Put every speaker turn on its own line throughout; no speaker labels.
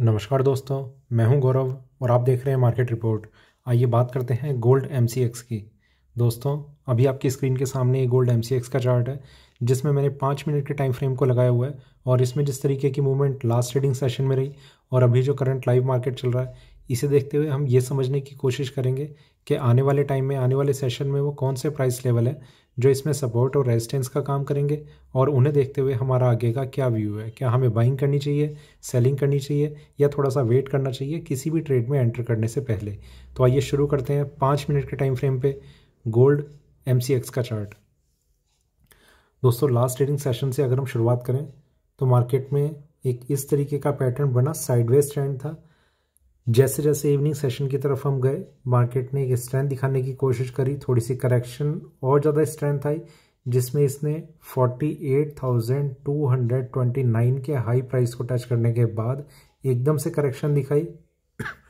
नमस्कार दोस्तों मैं हूं गौरव और आप देख रहे हैं मार्केट रिपोर्ट आइए बात करते हैं गोल्ड एम की दोस्तों अभी आपकी स्क्रीन के सामने ये गोल्ड एम का चार्ट है जिसमें मैंने पाँच मिनट के टाइम फ्रेम को लगाया हुआ है और इसमें जिस तरीके की मूवमेंट लास्ट ट्रेडिंग सेशन में रही और अभी जो करंट लाइव मार्केट चल रहा है इसे देखते हुए हम ये समझने की कोशिश करेंगे कि आने वाले टाइम में आने वाले सेशन में वो कौन से प्राइस लेवल है जो इसमें सपोर्ट और रेजिस्टेंस का काम करेंगे और उन्हें देखते हुए हमारा आगे का क्या व्यू है क्या हमें बाइंग करनी चाहिए सेलिंग करनी चाहिए या थोड़ा सा वेट करना चाहिए किसी भी ट्रेड में एंटर करने से पहले तो आइए शुरू करते हैं पाँच मिनट के टाइम फ्रेम पर गोल्ड एम का चार्ट दोस्तों लास्ट ट्रेडिंग सेशन से अगर हम शुरुआत करें तो मार्केट में एक इस तरीके का पैटर्न बना साइडवेज ट्रेंड था जैसे जैसे इवनिंग सेशन की तरफ हम गए मार्केट ने एक स्ट्रेंथ दिखाने की कोशिश करी थोड़ी सी करेक्शन और ज़्यादा स्ट्रेंथ आई जिसमें इसने 48,229 के हाई प्राइस को टच करने के बाद एकदम से करेक्शन दिखाई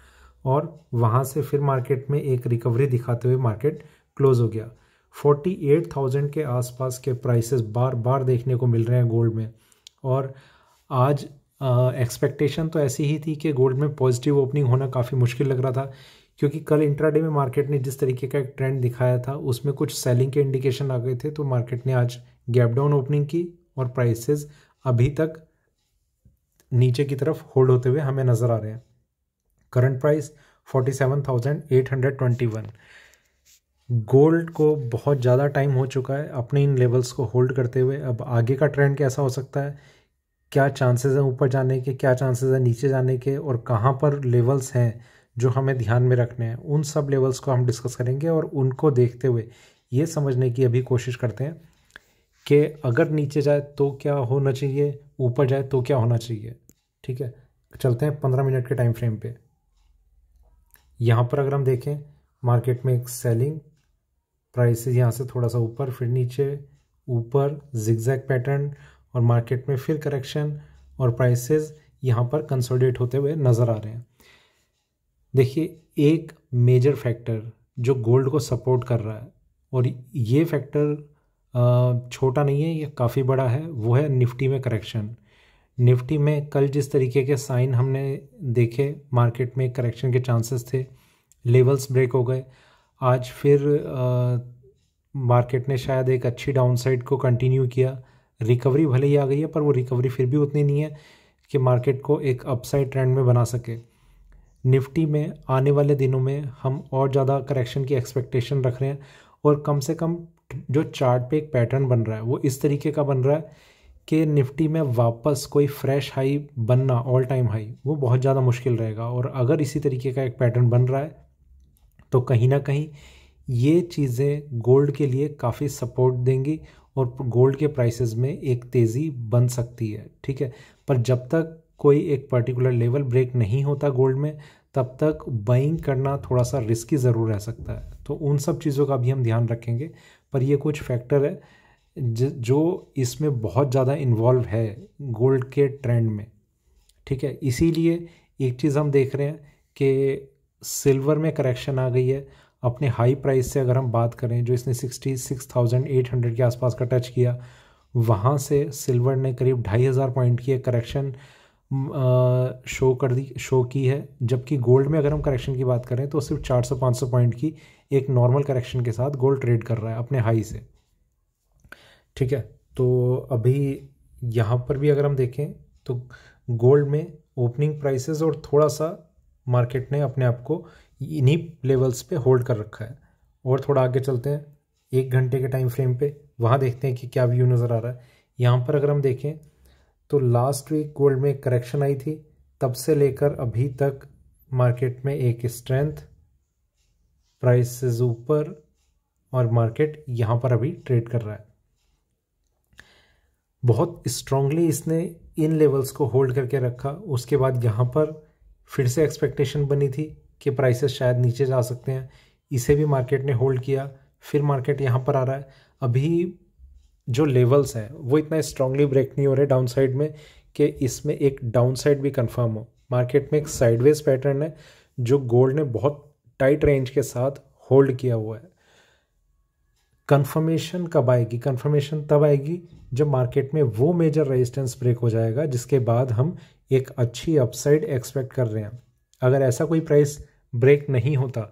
और वहाँ से फिर मार्केट में एक रिकवरी दिखाते हुए मार्केट क्लोज हो गया 48,000 के आसपास के प्राइसेस बार बार देखने को मिल रहे हैं गोल्ड में और आज एक्सपेक्टेशन तो ऐसी ही थी कि गोल्ड में पॉजिटिव ओपनिंग होना काफ़ी मुश्किल लग रहा था क्योंकि कल इंट्राडे में मार्केट ने जिस तरीके का एक ट्रेंड दिखाया था उसमें कुछ सेलिंग के इंडिकेशन आ गए थे तो मार्केट ने आज गैप डाउन ओपनिंग की और प्राइसेस अभी तक नीचे की तरफ होल्ड होते हुए हमें नज़र आ रहे हैं current price forty seven thousand eight hundred twenty one gold को बहुत ज़्यादा टाइम हो चुका है अपने इन लेवल्स को होल्ड करते हुए अब आगे का ट्रेंड कैसा हो सकता है क्या चांसेस हैं ऊपर जाने के क्या चांसेस हैं नीचे जाने के और कहाँ पर लेवल्स हैं जो हमें ध्यान में रखने हैं उन सब लेवल्स को हम डिस्कस करेंगे और उनको देखते हुए ये समझने की अभी कोशिश करते हैं कि अगर नीचे जाए तो क्या होना चाहिए ऊपर जाए तो क्या होना चाहिए ठीक है चलते हैं पंद्रह मिनट के टाइम फ्रेम पे यहाँ पर अगर हम देखें मार्केट में एक सेलिंग प्राइसेस यहाँ से थोड़ा सा ऊपर फिर नीचे ऊपर जिगजैग पैटर्न और मार्केट में फिर करेक्शन और प्राइसेस यहाँ पर कंसोलिडेट होते हुए नज़र आ रहे हैं देखिए एक मेजर फैक्टर जो गोल्ड को सपोर्ट कर रहा है और ये फैक्टर छोटा नहीं है ये काफ़ी बड़ा है वो है निफ्टी में करेक्शन निफ्टी में कल जिस तरीके के साइन हमने देखे मार्केट में करेक्शन के चांसेस थे लेवल्स ब्रेक हो गए आज फिर आ, मार्केट ने शायद एक अच्छी डाउनसाइड को कंटिन्यू किया रिकवरी भले ही आ गई है पर वो रिकवरी फिर भी उतनी नहीं है कि मार्केट को एक अपसाइड ट्रेंड में बना सके निफ्टी में आने वाले दिनों में हम और ज़्यादा करेक्शन की एक्सपेक्टेशन रख रहे हैं और कम से कम जो चार्ट पे एक पैटर्न बन रहा है वो इस तरीके का बन रहा है कि निफ्टी में वापस कोई फ्रेश हाई बनना ऑल टाइम हाई वो बहुत ज़्यादा मुश्किल रहेगा और अगर इसी तरीके का एक पैटर्न बन रहा है तो कहीं ना कहीं ये चीज़ें गोल्ड के लिए काफ़ी सपोर्ट देंगी और गोल्ड के प्राइसेस में एक तेज़ी बन सकती है ठीक है पर जब तक कोई एक पर्टिकुलर लेवल ब्रेक नहीं होता गोल्ड में तब तक बाइंग करना थोड़ा सा रिस्की ज़रूर रह सकता है तो उन सब चीज़ों का भी हम ध्यान रखेंगे पर ये कुछ फैक्टर है जो इसमें बहुत ज़्यादा इन्वॉल्व है गोल्ड के ट्रेंड में ठीक है इसीलिए एक चीज़ हम देख रहे हैं कि सिल्वर में करेक्शन आ गई है अपने हाई प्राइस से अगर हम बात करें जो इसने sixty six thousand eight hundred के आसपास का टच किया वहाँ से सिल्वर ने करीब ढाई हज़ार पॉइंट की एक करेक्शन शो कर दी शो की है जबकि गोल्ड में अगर हम करेक्शन की बात करें तो सिर्फ चार सौ पाँच सौ पॉइंट की एक नॉर्मल करेक्शन के साथ गोल्ड ट्रेड कर रहा है अपने हाई से ठीक है तो अभी यहाँ पर भी अगर हम देखें तो गोल्ड में ओपनिंग प्राइसेस और थोड़ा सा मार्केट ने अपने आप को इन्हीं लेवल्स पे होल्ड कर रखा है और थोड़ा आगे चलते हैं एक घंटे के टाइम फ्रेम पे वहाँ देखते हैं कि क्या व्यू नज़र आ रहा है यहाँ पर अगर हम देखें तो लास्ट वीक गोल्ड में करेक्शन आई थी तब से लेकर अभी तक मार्केट में एक स्ट्रेंथ प्राइसेस ऊपर और मार्केट यहाँ पर अभी ट्रेड कर रहा है बहुत स्ट्रांगली इसने इन लेवल्स को होल्ड करके रखा उसके बाद यहाँ पर फिर से एक्सपेक्टेशन बनी थी कि प्राइसेस शायद नीचे जा सकते हैं इसे भी मार्केट ने होल्ड किया फिर मार्केट यहाँ पर आ रहा है अभी जो लेवल्स हैं वो इतना स्ट्रांगली ब्रेक नहीं हो रहे डाउन साइड में कि इसमें एक डाउन साइड भी कन्फर्म हो मार्केट में एक साइडवेज पैटर्न है जो गोल्ड ने बहुत टाइट रेंज के साथ होल्ड किया हुआ है कन्फर्मेशन कब आएगी कन्फर्मेशन तब आएगी जब मार्केट में वो मेजर रेजिस्टेंस ब्रेक हो जाएगा जिसके बाद हम एक अच्छी अपसाइड एक्सपेक्ट कर रहे हैं अगर ऐसा कोई प्राइस ब्रेक नहीं होता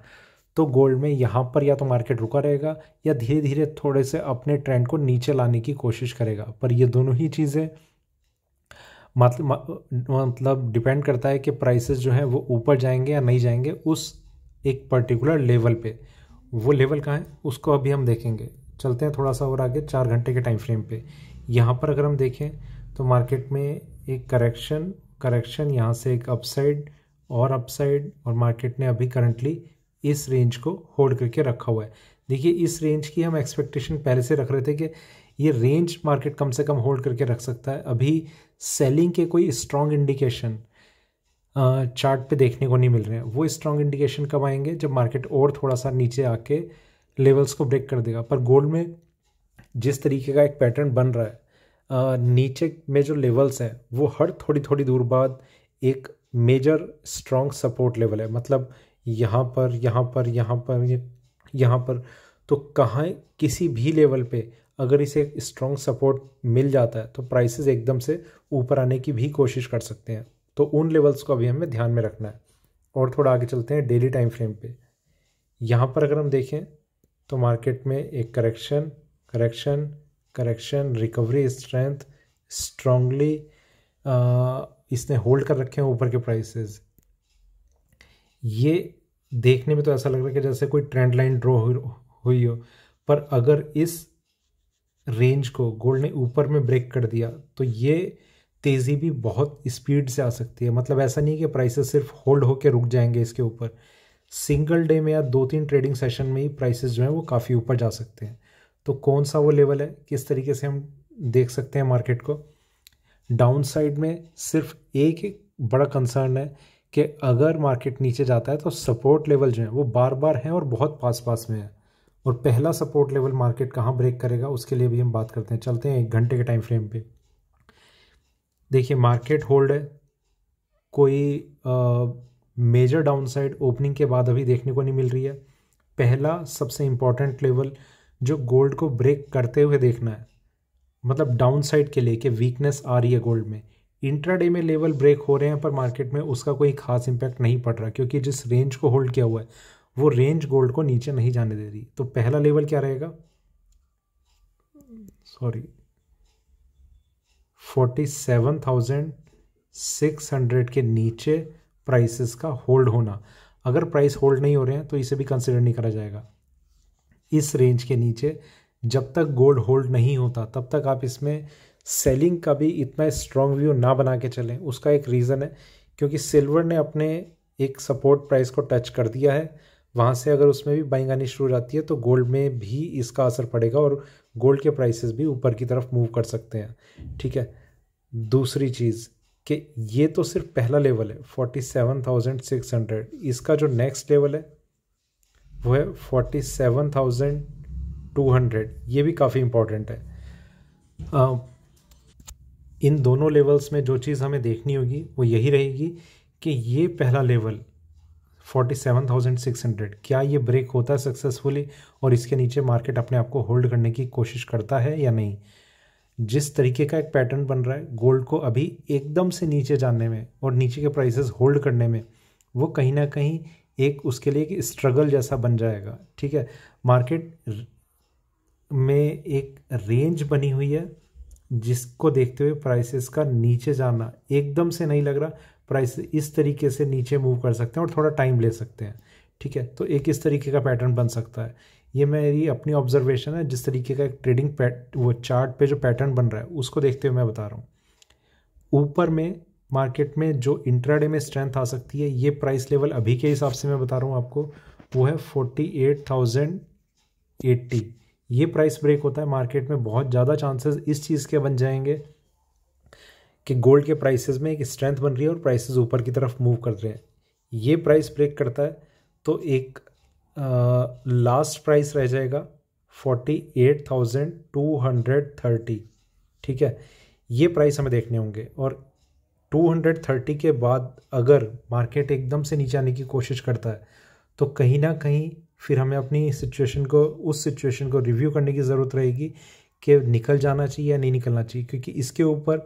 तो गोल्ड में यहाँ पर या तो मार्केट रुका रहेगा या धीरे धीरे थोड़े से अपने ट्रेंड को नीचे लाने की कोशिश करेगा पर ये दोनों ही चीज़ें मतलब मतलब डिपेंड करता है कि प्राइसेस जो हैं वो ऊपर जाएंगे या नहीं जाएंगे उस एक पर्टिकुलर लेवल पे वो लेवल कहाँ है उसको अभी हम देखेंगे चलते हैं थोड़ा सा और आगे चार घंटे के टाइम फ्रेम पे यहाँ पर अगर हम देखें तो मार्केट में एक करेक्शन करेक्शन यहाँ से एक अपसाइड और अपसाइड और मार्केट ने अभी करंटली इस रेंज को होल्ड करके रखा हुआ है देखिए इस रेंज की हम एक्सपेक्टेशन पहले से रख रहे थे कि ये रेंज मार्केट कम से कम होल्ड करके रख सकता है अभी सेलिंग के कोई स्ट्रॉन्ग इंडिकेशन चार्ट पे देखने को नहीं मिल रहे हैं वो स्ट्रॉन्ग इंडिकेशन कब आएंगे जब मार्केट और थोड़ा सा नीचे आके लेवल्स को ब्रेक कर देगा पर गोल्ड में जिस तरीके का एक पैटर्न बन रहा है नीचे में जो लेवल्स हैं वो हर थोड़ी थोड़ी दूर बाद एक मेजर स्ट्रॉन्ग सपोर्ट लेवल है मतलब यहाँ पर यहाँ पर यहाँ पर यहाँ पर तो कहाँ किसी भी लेवल पे अगर इसे स्ट्रॉन्ग सपोर्ट मिल जाता है तो प्राइसेस एकदम से ऊपर आने की भी कोशिश कर सकते हैं तो उन लेवल्स को अभी हमें ध्यान में रखना है और थोड़ा आगे चलते हैं डेली टाइम फ्रेम पे यहाँ पर अगर हम देखें तो मार्केट में एक correction correction correction recovery strength strongly इसने होल्ड कर रखे हैं ऊपर के प्राइसेस ये देखने में तो ऐसा लग रहा है कि जैसे कोई ट्रेंड लाइन ड्रॉ हुई हो पर अगर इस रेंज को गोल्ड ने ऊपर में ब्रेक कर दिया तो ये तेज़ी भी बहुत स्पीड से आ सकती है मतलब ऐसा नहीं कि प्राइसेस सिर्फ होल्ड होकर रुक जाएंगे इसके ऊपर सिंगल डे में या दो तीन ट्रेडिंग सेशन में ही प्राइसेस जो हैं वो काफ़ी ऊपर जा सकते हैं तो कौन सा वो लेवल है किस तरीके से हम देख सकते हैं मार्केट को डाउन साइड में सिर्फ एक ही बड़ा कंसर्न है कि अगर मार्केट नीचे जाता है तो सपोर्ट लेवल जो है वो बार बार हैं और बहुत पास पास में है और पहला सपोर्ट लेवल मार्केट कहाँ ब्रेक करेगा उसके लिए भी हम बात करते हैं चलते हैं एक घंटे के टाइम फ्रेम पे देखिए मार्केट होल्ड है कोई मेजर डाउनसाइड ओपनिंग के बाद अभी देखने को नहीं मिल रही है पहला सबसे इम्पॉर्टेंट लेवल जो गोल्ड को ब्रेक करते हुए देखना है मतलब डाउन साइड के लेके वीकनेस आ रही है गोल्ड में इंट्राडे में लेवल ब्रेक हो रहे हैं पर मार्केट में उसका कोई खास इम्पैक्ट नहीं पड़ रहा क्योंकि जिस रेंज को होल्ड किया हुआ है वो रेंज गोल्ड को नीचे नहीं जाने दे रही तो पहला लेवल क्या रहेगा sorry forty seven thousand six hundred के नीचे प्राइसेस का होल्ड होना अगर प्राइस होल्ड नहीं हो रहे हैं तो इसे भी कंसिडर नहीं करा जाएगा इस रेंज के नीचे जब तक गोल्ड होल्ड नहीं होता तब तक आप इसमें सेलिंग का भी इतना स्ट्रॉन्ग व्यू ना बना के चलें उसका एक रीज़न है क्योंकि सिल्वर ने अपने एक सपोर्ट प्राइस को टच कर दिया है वहाँ से अगर उसमें भी बाइंग आनी शुरू हो जाती है तो गोल्ड में भी इसका असर पड़ेगा और गोल्ड के प्राइसेस भी ऊपर की तरफ मूव कर सकते हैं ठीक है दूसरी चीज़ कि ये तो सिर्फ पहला लेवल है forty seven thousand six hundred इसका जो नेक्स्ट लेवल है वो है फोर्टी सेवन थाउजेंड 200 ये भी काफ़ी इम्पॉर्टेंट है आ, इन दोनों लेवल्स में जो चीज़ हमें देखनी होगी वो यही रहेगी कि ये पहला लेवल 47,600 क्या ये ब्रेक होता है सक्सेसफुली और इसके नीचे मार्केट अपने आप को होल्ड करने की कोशिश करता है या नहीं जिस तरीके का एक पैटर्न बन रहा है गोल्ड को अभी एकदम से नीचे जाने में और नीचे के प्राइसेस होल्ड करने में वो कहीं ना कहीं एक उसके लिए एक स्ट्रगल जैसा बन जाएगा ठीक है मार्केट में एक रेंज बनी हुई है जिसको देखते हुए प्राइसेस का नीचे जाना एकदम से नहीं लग रहा प्राइस इस तरीके से नीचे मूव कर सकते हैं और थोड़ा टाइम ले सकते हैं ठीक है तो एक इस तरीके का पैटर्न बन सकता है ये मेरी अपनी ऑब्जर्वेशन है जिस तरीके का एक ट्रेडिंग पैट वो चार्ट पे जो पैटर्न बन रहा है उसको देखते हुए मैं बता रहा हूँ ऊपर में मार्केट में जो इंट्राडे में स्ट्रेंथ आ सकती है ये प्राइस लेवल अभी के हिसाब से मैं बता रहा हूँ आपको वो है फोर्टी एट थाउजेंड एट्टी ये प्राइस ब्रेक होता है मार्केट में बहुत ज़्यादा चांसेस इस चीज़ के बन जाएंगे कि गोल्ड के प्राइसेस में एक स्ट्रेंथ बन रही है और प्राइसेस ऊपर की तरफ मूव कर रहे हैं ये प्राइस ब्रेक करता है तो एक लास्ट प्राइस रह जाएगा forty eight thousand two hundred thirty ठीक है ये प्राइस हमें देखने होंगे और टू हंड्रेड थर्टी के बाद अगर मार्केट एकदम से नीचे आने की कोशिश करता है तो कहीं ना कहीं फिर हमें अपनी सिचुएशन को उस सिचुएशन को रिव्यू करने की ज़रूरत रहेगी कि निकल जाना चाहिए या नहीं निकलना चाहिए क्योंकि इसके ऊपर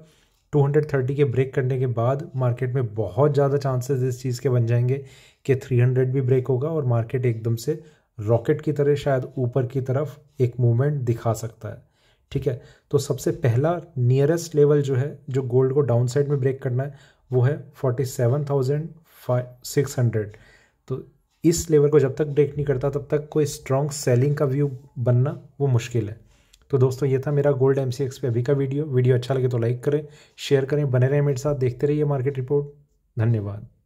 230 के ब्रेक करने के बाद मार्केट में बहुत ज़्यादा चांसेस इस चीज़ के बन जाएंगे कि 300 भी ब्रेक होगा और मार्केट एकदम से रॉकेट की तरह शायद ऊपर की तरफ एक मूवमेंट दिखा सकता है ठीक है तो सबसे पहला नियरेस्ट लेवल जो है जो गोल्ड को डाउन साइड में ब्रेक करना है वो है forty seven thousand five six hundred तो इस लेवल को जब तक ब्रेक नहीं करता तब तक कोई स्ट्रॉन्ग सेलिंग का व्यू बनना वो मुश्किल है तो दोस्तों ये था मेरा गोल्ड एम पे अभी का वीडियो वीडियो अच्छा लगे तो लाइक करें शेयर करें बने रहें मेरे साथ देखते रहिए मार्केट रिपोर्ट धन्यवाद